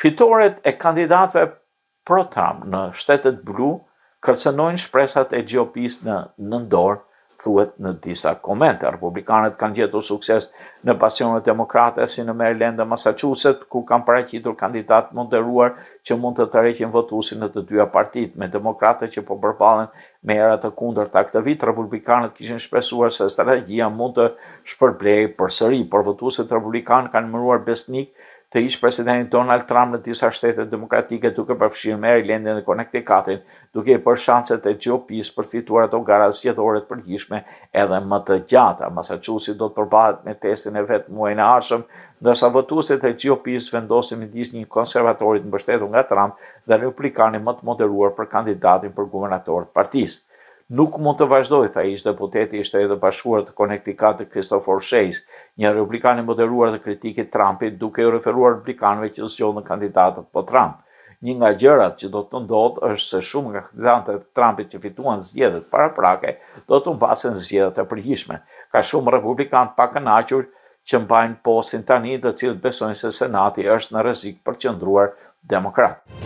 Fitoret e kandidatëve pro-Trump në shtetet blu kërcenojnë shpresat e Gjopis në nëndorë, thuet në disa komente. Republikanët kanë gjetur sukses në pasionet demokrate si në Maryland dhe Massachusetts, ku kanë paraqitur kandidat moderuar që mund të tërheqin votuesin në të dyja partitë. Me demokrate që po përballen me era të kundërta këtë vit, republikanët kishin shpresuar se strategjia mund të shpërblejë përsëri, por votuesit republikan kanë mëruar besnik të ishë presidentin Donald Trump në disa shtetet demokratike duke përfshirë Mary Landin dhe Connecticutin, duke i për shanset e Gjopis s për fituar ato gara zgjedhore të përgjishme edhe më të gjata. Massachusetts do të përbahet me testin e vetë muaj në arshëm, nërsa votuset e Gjopis s vendosin me disë një konservatorit në bështetu nga Trump dhe republikani më të moderuar për kandidatin për guvernator partisë nuk mund të vazhdoj, tha ishtë deputeti ishte edhe bashkuar të konektikat të Kristofor Shejs, një republikan i moderuar dhe kritikit Trumpit duke u referuar republikanve që zhjohë në kandidatët po Trump. Një nga gjërat që do të ndodhë është se shumë nga kandidatët Trumpit që fituan zgjedhët para prake, do të mbasen zgjedhët e përgjishme. Ka shumë republikan pa kënachur që mbajnë posin tani dhe cilët besojnë se senati është në rezik për qëndruar demokratë.